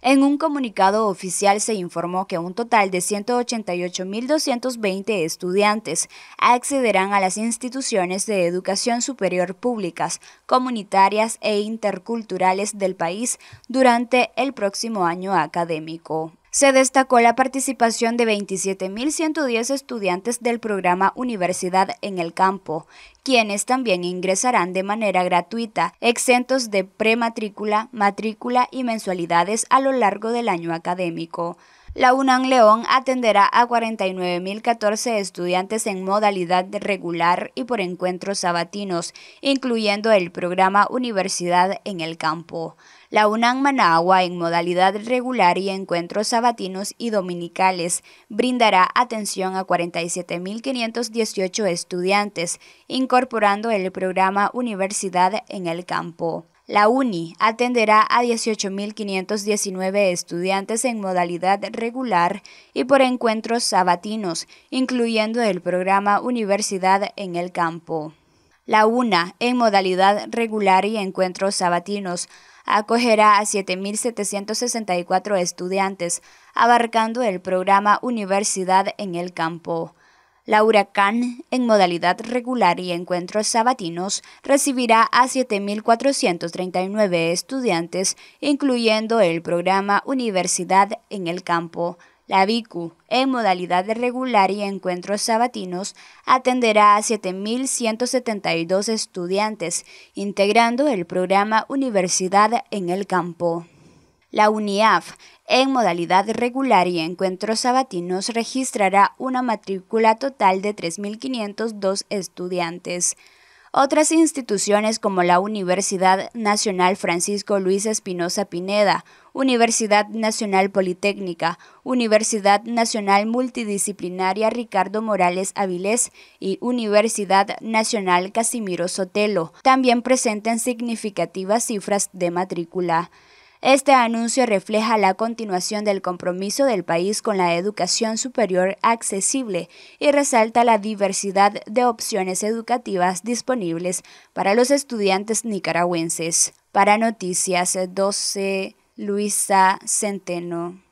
En un comunicado oficial se informó que un total de 188.220 estudiantes accederán a las instituciones de educación superior públicas, comunitarias e interculturales del país durante el próximo año académico. Se destacó la participación de 27.110 estudiantes del programa Universidad en el Campo, quienes también ingresarán de manera gratuita, exentos de prematrícula, matrícula y mensualidades a lo largo del año académico la UNAM León atenderá a 49.014 estudiantes en modalidad regular y por encuentros sabatinos, incluyendo el programa Universidad en el Campo. La UNAM Managua, en modalidad regular y encuentros sabatinos y dominicales, brindará atención a 47.518 estudiantes, incorporando el programa Universidad en el Campo. La UNI atenderá a 18.519 estudiantes en modalidad regular y por encuentros sabatinos, incluyendo el programa Universidad en el Campo. La UNA, en modalidad regular y encuentros sabatinos, acogerá a 7.764 estudiantes, abarcando el programa Universidad en el Campo. La Huracán, en modalidad regular y encuentros sabatinos, recibirá a 7.439 estudiantes, incluyendo el programa Universidad en el Campo. La VICU, en modalidad regular y encuentros sabatinos, atenderá a 7.172 estudiantes, integrando el programa Universidad en el Campo. La UNIAF, en modalidad regular y encuentros sabatinos, registrará una matrícula total de 3.502 estudiantes. Otras instituciones como la Universidad Nacional Francisco Luis Espinosa Pineda, Universidad Nacional Politécnica, Universidad Nacional Multidisciplinaria Ricardo Morales Avilés y Universidad Nacional Casimiro Sotelo también presentan significativas cifras de matrícula. Este anuncio refleja la continuación del compromiso del país con la educación superior accesible y resalta la diversidad de opciones educativas disponibles para los estudiantes nicaragüenses. Para Noticias 12, Luisa Centeno.